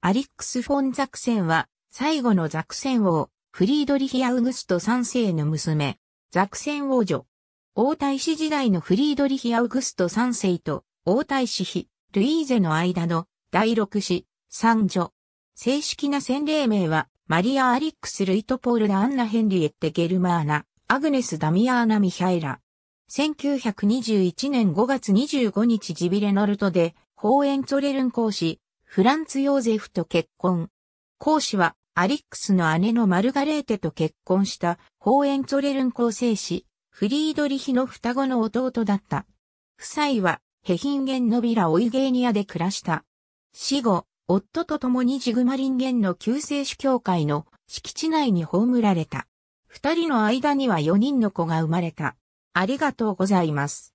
アリックス・フォン・ザクセンは、最後のザクセン王、フリードリヒ・アウグスト3世の娘、ザクセン王女。王太子時代のフリードリヒ・アウグスト3世と王太子妃、ルイーゼの間の第六子、三女。正式な洗礼名は、マリア・アリックス・ルイトポール・ダ・アンナ・ヘンリエッテ・ゲルマーナ、アグネス・ダミアーナ・ミヒャイラ。1921年5月25日ジビレノルトで、ホーエンツォレルン公使、フランツ・ヨーゼフと結婚。公子はアリックスの姉のマルガレーテと結婚したホーエンツォレルン公生士、フリードリヒの双子の弟だった。夫妻はヘヒンゲンのビラ・オイゲーニアで暮らした。死後、夫と共にジグマリンゲンの救世主教会の敷地内に葬られた。二人の間には四人の子が生まれた。ありがとうございます。